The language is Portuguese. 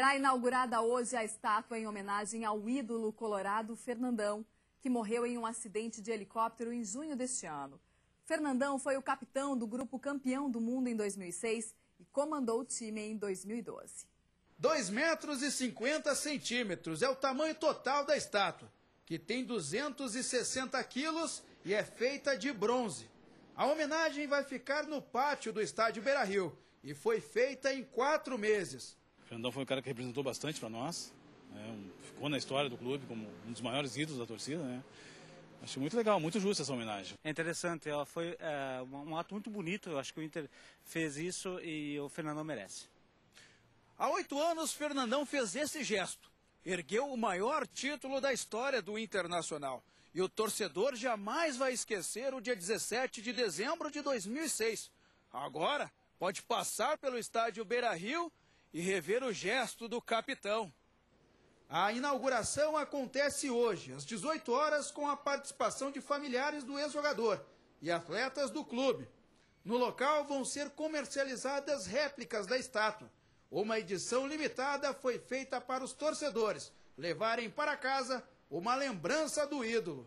Será inaugurada hoje a estátua em homenagem ao ídolo colorado Fernandão, que morreu em um acidente de helicóptero em junho deste ano. Fernandão foi o capitão do grupo campeão do mundo em 2006 e comandou o time em 2012. 2 metros e 50 centímetros é o tamanho total da estátua, que tem 260 quilos e é feita de bronze. A homenagem vai ficar no pátio do estádio Beira-Rio e foi feita em quatro meses. Fernandão foi um cara que representou bastante para nós, né? ficou na história do clube como um dos maiores ídolos da torcida, né? Acho muito legal, muito justo essa homenagem. É interessante, ela foi é, um ato muito bonito, eu acho que o Inter fez isso e o Fernandão merece. Há oito anos, Fernandão fez esse gesto. Ergueu o maior título da história do Internacional. E o torcedor jamais vai esquecer o dia 17 de dezembro de 2006. Agora, pode passar pelo estádio Beira-Rio e rever o gesto do capitão. A inauguração acontece hoje, às 18 horas, com a participação de familiares do ex-jogador e atletas do clube. No local vão ser comercializadas réplicas da estátua. Uma edição limitada foi feita para os torcedores levarem para casa uma lembrança do ídolo.